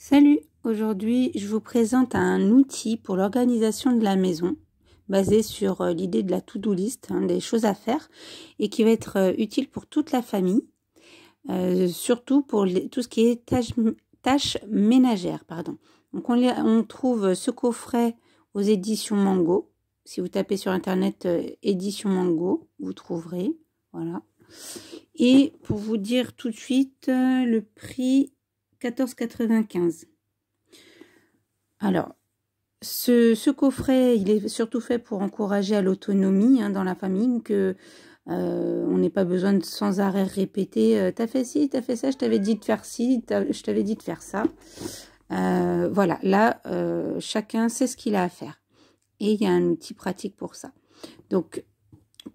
Salut, aujourd'hui je vous présente un outil pour l'organisation de la maison basé sur euh, l'idée de la to-do list, hein, des choses à faire et qui va être euh, utile pour toute la famille, euh, surtout pour tout ce qui est tâches, ménagères. Pardon. Donc on, trouve ce coffret aux éditions Mango. Si vous tapez sur internet éditions édition Mango, vous trouverez. Voilà. Et pour vous dire tout de suite, le prix 14,95. Alors, ce, coffret, il est surtout fait pour encourager à l'autonomie hein, dans la famille, que euh, on n'ait pas besoin de sans arrêt répéter tu euh, T'as fait ci, t'as fait ça, je t'avais dit de faire ci, je t'avais dit de faire ça. Euh, voilà, là, chacun sait ce qu'il a à faire. Et il y a un outil pratique pour ça. Donc,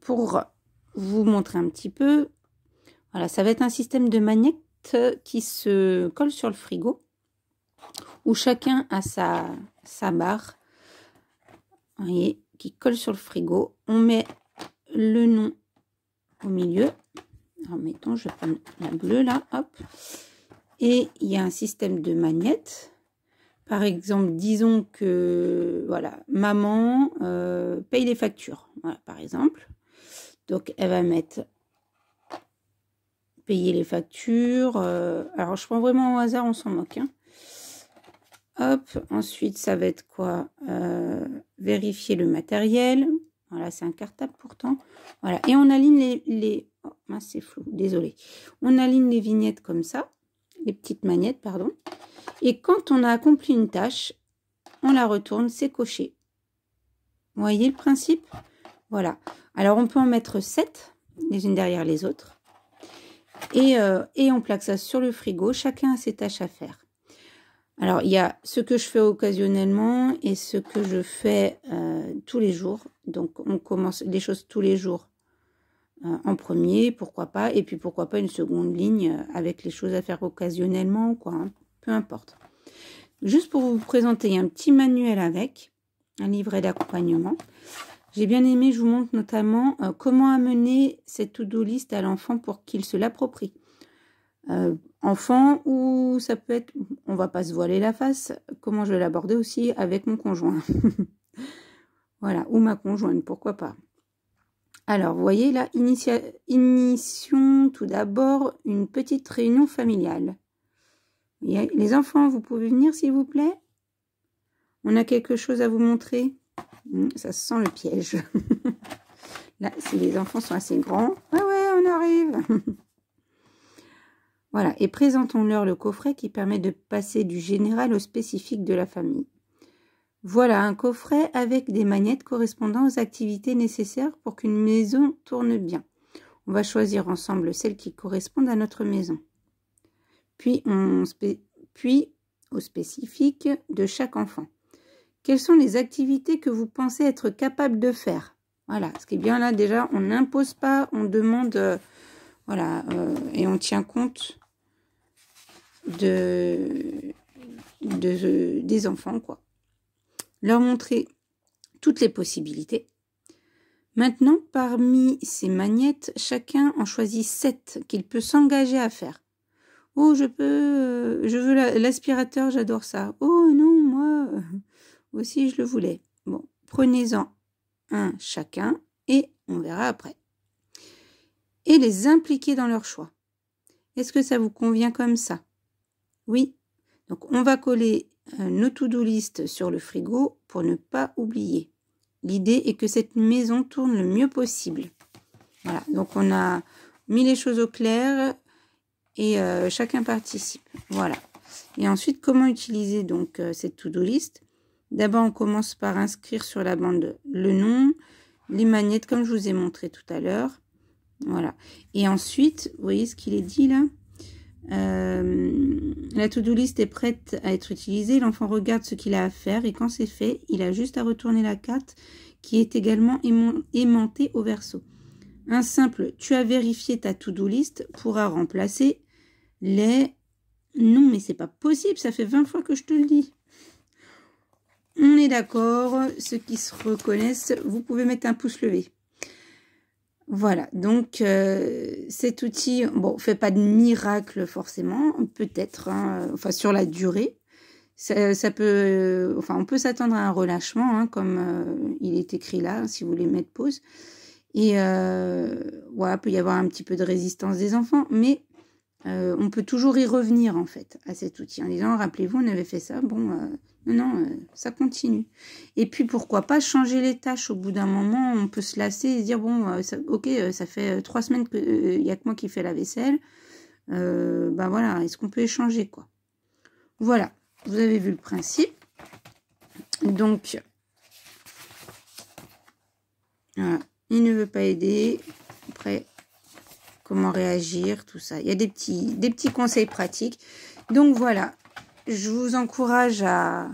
pour vous montrer un petit peu, voilà, ça va être un système de maniaque qui se colle sur le frigo, où chacun a sa, sa barre, qui colle sur le frigo. On met le nom au milieu. Alors, mettons, je prends la bleue là, hop. Et il y a un système de magnettes. Par exemple, disons que voilà, maman euh, paye les factures, par exemple. Donc, elle va mettre payer les factures. Euh, alors, je prends vraiment au hasard, on s'en moque. Hein. Hop, ensuite, ça va être quoi euh, Vérifier le matériel. Voilà, c'est un cartable pourtant. Voilà, et on aligne les... Oh, c'est flou, désolé. On aligne les vignettes comme ça, les petites magnettes, pardon. Et quand on a accompli une tâche, on la retourne, c'est coché. Vous voyez le principe Voilà. Alors, on peut en mettre 7, les unes derrière les autres. Euh, et, on plaque ça sur le frigo. Chacun a ses tâches à faire. Alors, il y a ce que je fais occasionnellement et ce que je fais euh, tous les jours. Donc, on commence les choses tous les jours euh, en premier, pourquoi pas. Et puis, pourquoi pas une seconde ligne avec les choses à faire occasionnellement quoi. Hein. peu importe. Juste pour vous présenter un petit manuel avec, un livret d'accompagnement. J'ai bien aimé, je vous montre notamment euh, comment amener cette to-do list à l'enfant pour qu'il se l'approprie. Euh, enfant ou ça peut être, on va pas se voiler la face, comment je vais l'aborder aussi avec mon conjoint. voilà, ou ma conjointe, pourquoi pas. Alors, vous voyez là, initiation, tout d'abord une petite réunion familiale. Les enfants, vous pouvez venir s'il vous plaît On a quelque chose à vous montrer Mmh, ça sent le piège. Là, si les enfants sont assez grands, Ouais, ouais, on arrive. voilà, et présentons-leur le coffret qui permet de passer du général au spécifique de la famille. Voilà un coffret avec des manettes correspondant aux activités nécessaires pour qu'une maison tourne bien. On va choisir ensemble celles qui correspondent à notre maison. Puis, puis au spécifique de chaque enfant. Quelles sont les activités que vous pensez être capable de faire Voilà, ce qui est bien là, déjà, on n'impose pas, on demande, euh, voilà, euh, et on tient compte de, des enfants, quoi. Leur montrer toutes les possibilités. Maintenant, parmi ces magnettes, chacun en choisit sept qu'il peut s'engager à faire. Oh, je peux, euh, je veux l'aspirateur, j'adore ça. Oh non, moi, aussi, je le voulais. Bon, prenez-en un chacun et on verra après. Et les impliquer dans leur choix. Est-ce que ça vous convient comme ça Oui. Donc, on va coller nos to-do list sur le frigo pour ne pas oublier. L'idée est que cette maison tourne le mieux possible. Voilà, donc on a mis les choses au clair et euh, chacun participe. Voilà. Et ensuite, comment utiliser donc euh, cette to-do list D'abord, on commence par inscrire sur la bande le nom, les manettes, comme je vous ai montré tout à l'heure. Voilà. Et ensuite, vous voyez ce qu'il est dit là euh, La to-do list est prête à être utilisée. L'enfant regarde ce qu'il a à faire et quand c'est fait, il a juste à retourner la carte qui est également aimantée au verso. Un simple « tu as vérifié ta to-do list » pourra remplacer les « non mais c'est pas possible, ça fait 20 fois que je te le dis ». On est d'accord, ceux qui se reconnaissent, vous pouvez mettre un pouce levé. Voilà, donc euh, cet outil, bon, fait pas de miracle forcément, peut-être, hein, enfin sur la durée. Ça, peut, euh, enfin, on peut s'attendre à un relâchement, hein, comme euh, il est écrit là, si vous voulez mettre pause. Et voilà, peut y avoir un petit peu de résistance des enfants, mais euh, on peut toujours y revenir en fait à cet outil en disant rappelez-vous on avait fait ça bon euh, non euh, ça continue et puis pourquoi pas changer les tâches au bout d'un moment on peut se lasser et se dire bon ok ça fait trois semaines qu'il n'y a que moi qui fais la vaisselle ben voilà est-ce qu'on peut échanger quoi voilà vous avez vu le principe donc ah, il ne veut pas aider comment réagir, tout ça. Il y a des petits, des petits conseils pratiques. Donc voilà, je vous encourage à,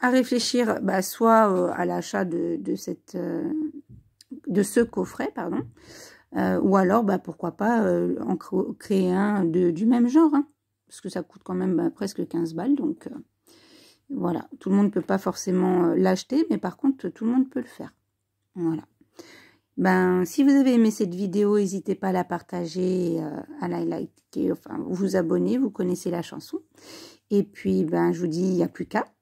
à réfléchir bah, soit euh, à l'achat de, cette, euh, de ce coffret, pardon, euh, ou alors bah, pourquoi pas en créer un de, du même genre, hein. parce que ça coûte quand même bah, presque 15 balles, donc voilà, tout le monde ne peut pas forcément l'acheter, mais par contre tout le monde peut le faire. Voilà. Ben, si vous avez aimé cette vidéo, n'hésitez pas à la partager, euh, à la liker, enfin, vous abonner, vous connaissez la chanson. Et puis, ben, je vous dis, il n'y a plus qu'à.